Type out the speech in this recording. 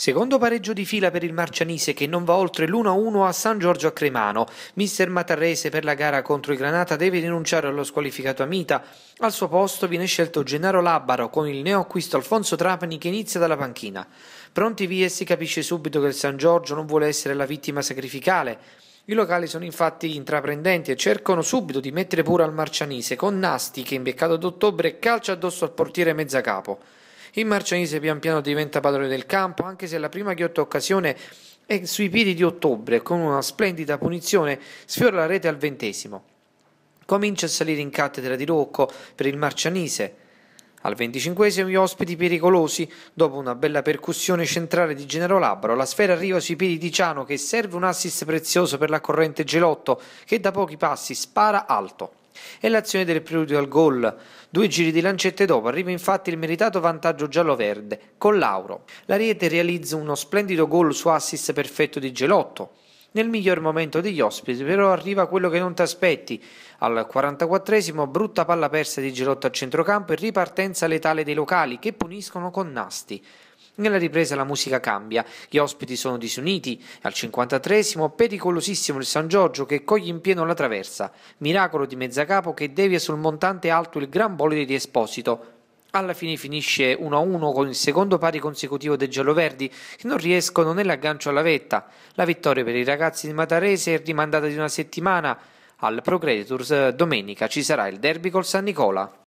Secondo pareggio di fila per il Marcianise che non va oltre l'1-1 a San Giorgio a Cremano. Mister Matarrese per la gara contro il Granata deve rinunciare allo squalificato Amita. Al suo posto viene scelto Gennaro Labbaro con il neoacquisto Alfonso Trapani che inizia dalla panchina. Pronti via si capisce subito che il San Giorgio non vuole essere la vittima sacrificale. I locali sono infatti intraprendenti e cercano subito di mettere pure al Marcianise con Nasti che imbeccato d'ottobre calcia addosso al portiere mezzacapo. Il Marcianise pian piano diventa padrone del campo, anche se la prima ghiotta occasione è sui piedi di ottobre, con una splendida punizione sfiora la rete al ventesimo. Comincia a salire in cattedra di Rocco per il Marcianise. Al venticinquesimo gli ospiti pericolosi, dopo una bella percussione centrale di Genero Labbro, la sfera arriva sui piedi di Ciano che serve un assist prezioso per la corrente Gelotto che da pochi passi spara alto e l'azione del preludio al gol. Due giri di lancette dopo arriva infatti il meritato vantaggio giallo-verde con Lauro. L'Ariete realizza uno splendido gol su assist perfetto di Gelotto. Nel miglior momento degli ospiti però arriva quello che non ti aspetti. Al 44esimo brutta palla persa di Gelotto a centrocampo e ripartenza letale dei locali che puniscono con Nasti. Nella ripresa la musica cambia, gli ospiti sono disuniti, al 53 pericolosissimo il San Giorgio che coglie in pieno la traversa, miracolo di mezzacapo che devia sul montante alto il gran bolide di Esposito, alla fine finisce 1-1 con il secondo pari consecutivo dei gialloverdi che non riescono nell'aggancio alla vetta. La vittoria per i ragazzi di Matarese è rimandata di una settimana. Al Procreditors eh, domenica ci sarà il derby col San Nicola.